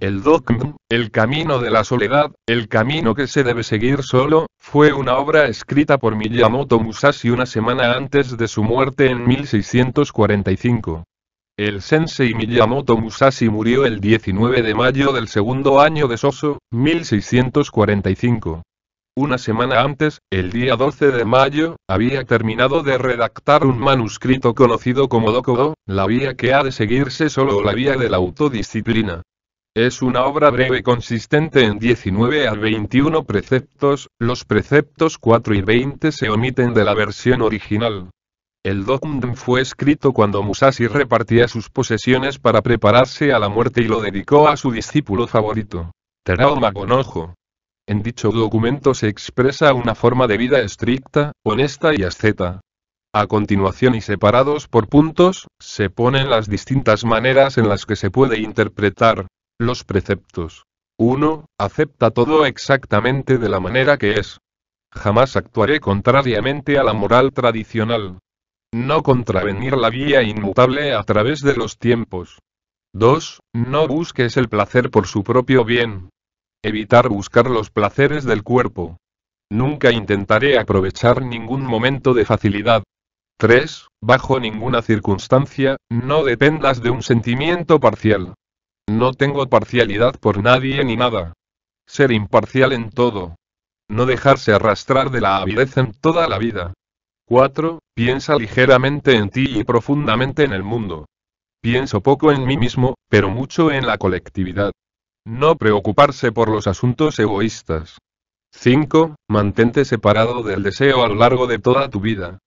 El Dokum, El Camino de la Soledad, El Camino que se debe seguir solo, fue una obra escrita por Miyamoto Musashi una semana antes de su muerte en 1645. El sensei Miyamoto Musashi murió el 19 de mayo del segundo año de Soso, 1645. Una semana antes, el día 12 de mayo, había terminado de redactar un manuscrito conocido como Dokodo, la vía que ha de seguirse solo o la vía de la autodisciplina. Es una obra breve consistente en 19 a 21 preceptos, los preceptos 4 y 20 se omiten de la versión original. El documento fue escrito cuando Musashi repartía sus posesiones para prepararse a la muerte y lo dedicó a su discípulo favorito, Terao Magonojo. En dicho documento se expresa una forma de vida estricta, honesta y asceta. A continuación y separados por puntos, se ponen las distintas maneras en las que se puede interpretar. Los preceptos. 1. Acepta todo exactamente de la manera que es. Jamás actuaré contrariamente a la moral tradicional. No contravenir la vía inmutable a través de los tiempos. 2. No busques el placer por su propio bien. Evitar buscar los placeres del cuerpo. Nunca intentaré aprovechar ningún momento de facilidad. 3. Bajo ninguna circunstancia, no dependas de un sentimiento parcial. No tengo parcialidad por nadie ni nada. Ser imparcial en todo. No dejarse arrastrar de la avidez en toda la vida. 4. Piensa ligeramente en ti y profundamente en el mundo. Pienso poco en mí mismo, pero mucho en la colectividad. No preocuparse por los asuntos egoístas. 5. Mantente separado del deseo a lo largo de toda tu vida.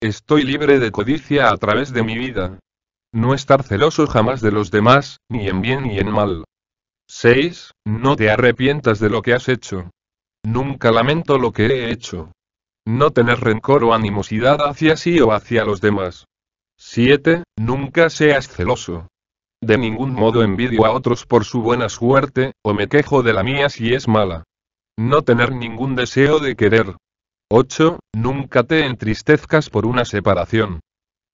Estoy libre de codicia a través de mi vida. No estar celoso jamás de los demás, ni en bien ni en mal. 6. No te arrepientas de lo que has hecho. Nunca lamento lo que he hecho. No tener rencor o animosidad hacia sí o hacia los demás. 7. Nunca seas celoso. De ningún modo envidio a otros por su buena suerte, o me quejo de la mía si es mala. No tener ningún deseo de querer. 8. Nunca te entristezcas por una separación.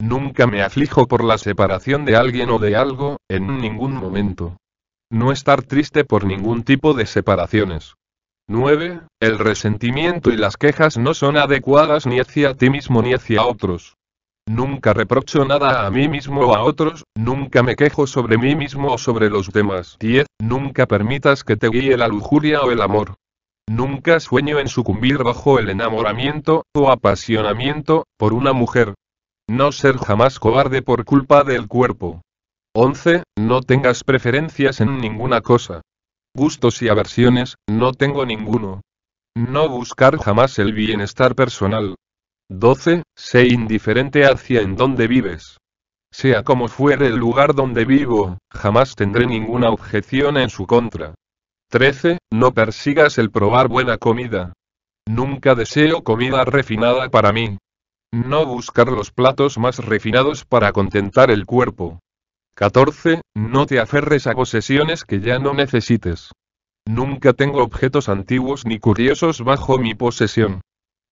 Nunca me aflijo por la separación de alguien o de algo, en ningún momento. No estar triste por ningún tipo de separaciones. 9. El resentimiento y las quejas no son adecuadas ni hacia ti mismo ni hacia otros. Nunca reprocho nada a mí mismo o a otros, nunca me quejo sobre mí mismo o sobre los demás. 10. Nunca permitas que te guíe la lujuria o el amor. Nunca sueño en sucumbir bajo el enamoramiento o apasionamiento por una mujer, no ser jamás cobarde por culpa del cuerpo. 11. No tengas preferencias en ninguna cosa. Gustos y aversiones, no tengo ninguno. No buscar jamás el bienestar personal. 12. Sé indiferente hacia en donde vives. Sea como fuere el lugar donde vivo, jamás tendré ninguna objeción en su contra. 13. No persigas el probar buena comida. Nunca deseo comida refinada para mí, no buscar los platos más refinados para contentar el cuerpo. 14. No te aferres a posesiones que ya no necesites. Nunca tengo objetos antiguos ni curiosos bajo mi posesión.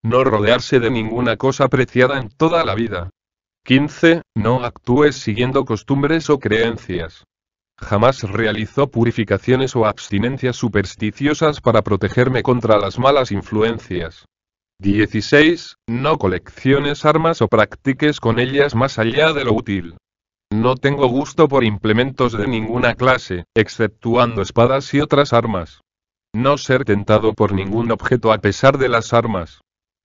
No rodearse de ninguna cosa apreciada en toda la vida. 15. No actúes siguiendo costumbres o creencias. Jamás realizó purificaciones o abstinencias supersticiosas para protegerme contra las malas influencias. 16. No colecciones armas o practiques con ellas más allá de lo útil. No tengo gusto por implementos de ninguna clase, exceptuando espadas y otras armas. No ser tentado por ningún objeto a pesar de las armas.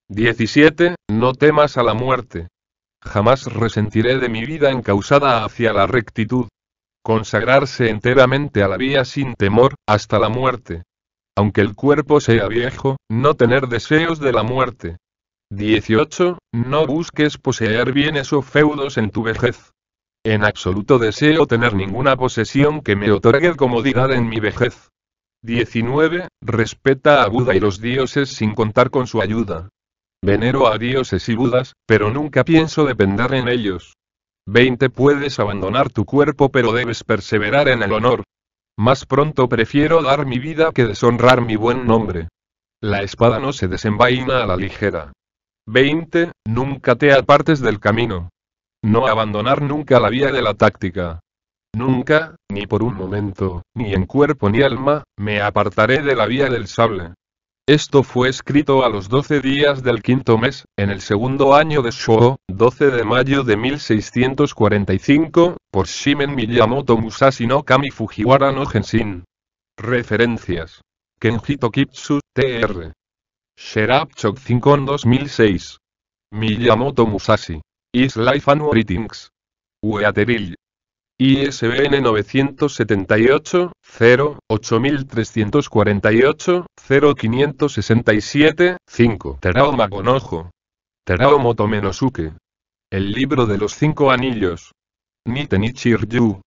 17. No temas a la muerte. Jamás resentiré de mi vida encausada hacia la rectitud. Consagrarse enteramente a la vía sin temor, hasta la muerte aunque el cuerpo sea viejo, no tener deseos de la muerte. 18. No busques poseer bienes o feudos en tu vejez. En absoluto deseo tener ninguna posesión que me otorgue comodidad en mi vejez. 19. Respeta a Buda y los dioses sin contar con su ayuda. Venero a dioses y budas, pero nunca pienso depender en ellos. 20. Puedes abandonar tu cuerpo pero debes perseverar en el honor, más pronto prefiero dar mi vida que deshonrar mi buen nombre. La espada no se desenvaina a la ligera. 20. Nunca te apartes del camino. No abandonar nunca la vía de la táctica. Nunca, ni por un momento, ni en cuerpo ni alma, me apartaré de la vía del sable. Esto fue escrito a los 12 días del quinto mes, en el segundo año de Shō, 12 de mayo de 1645, por Shimen Miyamoto Musashi no Kami Fujiwara no Genshin. Referencias. Kenjito Kitsu, TR. 5 en 2006. Miyamoto Musashi. Is Life and Writings. Weateril. ISBN 978 0 8348 0567 5 Terao Magonojo. Terao Motomenosuke. El libro de los cinco anillos. Nitenichiryu.